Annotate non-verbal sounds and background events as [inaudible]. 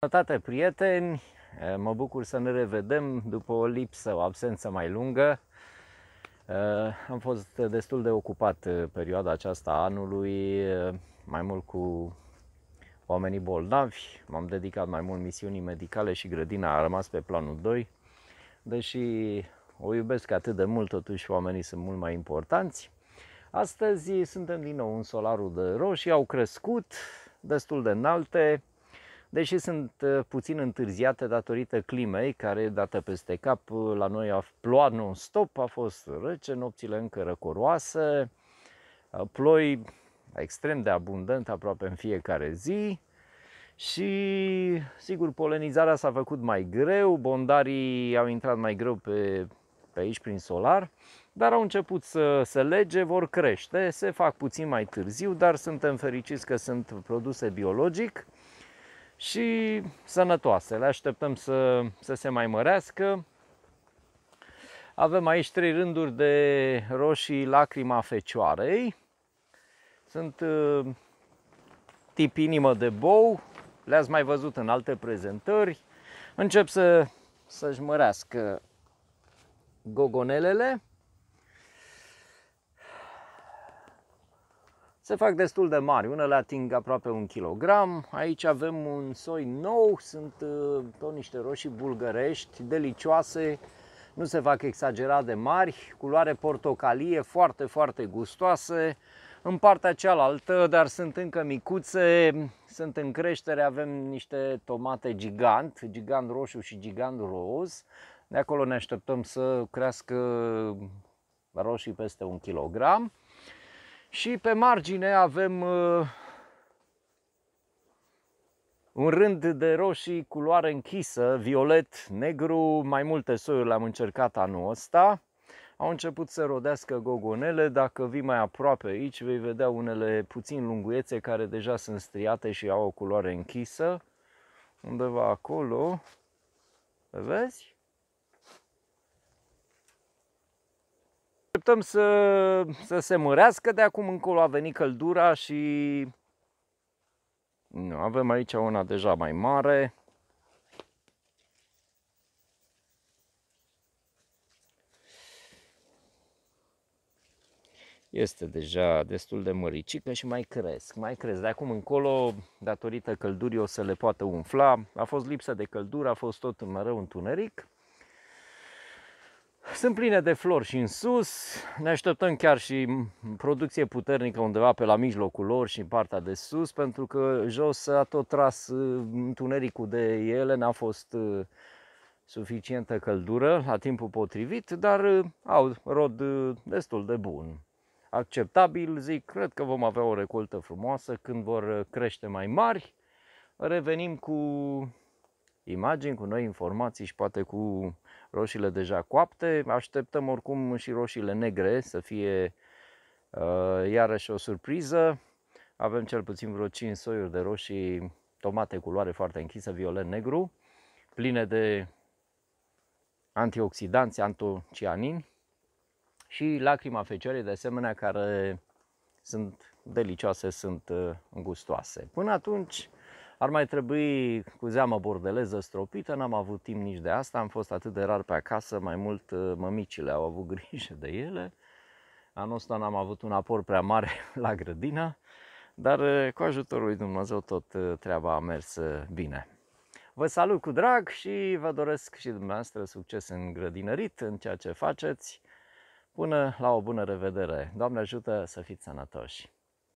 Sănătate, prieteni! Mă bucur să ne revedem după o lipsă, o absență mai lungă. Am fost destul de ocupat perioada aceasta anului, mai mult cu oamenii bolnavi. M-am dedicat mai mult misiunii medicale și grădina a rămas pe planul 2. Deși o iubesc atât de mult, totuși oamenii sunt mult mai importanți. Astăzi suntem din nou în solarul de roșii, au crescut destul de înalte, deși sunt uh, puțin întârziate datorită climei care dată peste cap. Uh, la noi a plouat non-stop, a fost rece, nopțile încă răcoroase, uh, ploi extrem de abundent aproape în fiecare zi și sigur polenizarea s-a făcut mai greu, bondarii au intrat mai greu pe, pe aici prin solar, dar au început să se lege, vor crește, se fac puțin mai târziu, dar suntem fericiți că sunt produse biologic și sănătoase. Le așteptăm să, să se mai mărească. Avem aici trei rânduri de roșii lacrima fecioarei. Sunt uh, tip inimă de bou, le-ați mai văzut în alte prezentări. Încep să, să mărească gogonelele. se fac destul de mari, unele ating aproape un kilogram. Aici avem un soi nou, sunt uh, tot niște roșii bulgărești, delicioase, nu se fac exagerat de mari, culoare portocalie, foarte, foarte gustoase. În partea cealaltă, dar sunt încă micuțe, sunt în creștere, avem niște tomate gigant, gigant roșu și gigant roz. De acolo ne așteptăm să crească roșii peste un kilogram. Și pe margine avem uh, un rând de roșii culoare închisă, violet, negru, mai multe soiuri le-am încercat anul ăsta. Au început să rodească gogonele, dacă vii mai aproape aici vei vedea unele puțin lunguiețe care deja sunt striate și au o culoare închisă. Undeva acolo, vezi? așteptăm să, să se mărească de acum încolo, a venit căldura și nu, avem aici una deja mai mare. Este deja destul de măricică și mai cresc, mai cresc. De acum încolo, datorită căldurii, o să le poată umfla. A fost lipsă de căldură, a fost tot mereu întuneric. Sunt pline de flori și în sus, ne așteptăm chiar și producție puternică undeva pe la mijlocul lor și în partea de sus, pentru că jos a tot tras uh, întunericul de ele, n-a fost uh, suficientă căldură la timpul potrivit, dar uh, au rod destul de bun. Acceptabil, zic, cred că vom avea o recoltă frumoasă când vor crește mai mari. Revenim cu imagini, cu noi informații și poate cu roșiile deja coapte. Așteptăm oricum și roșiile negre să fie uh, iarăși o surpriză. Avem cel puțin vreo 5 soiuri de roșii, tomate culoare foarte închisă, violet-negru, pline de antioxidanți, antocianini și lacrima feciorii de asemenea care sunt delicioase, sunt uh, gustoase. Până atunci, ar mai trebui cu zeamă bordeleză stropită, n-am avut timp nici de asta, am fost atât de rar pe acasă, mai mult uh, mămicile au avut [laughs] grijă de ele. Anul ăsta n-am avut un aport prea mare [laughs] la grădină, dar uh, cu ajutorul lui Dumnezeu tot uh, treaba a mers bine. Vă salut cu drag și vă doresc și dumneavoastră succes în grădinărit, în ceea ce faceți. Până la o bună revedere! Doamne ajută să fiți sănătoși!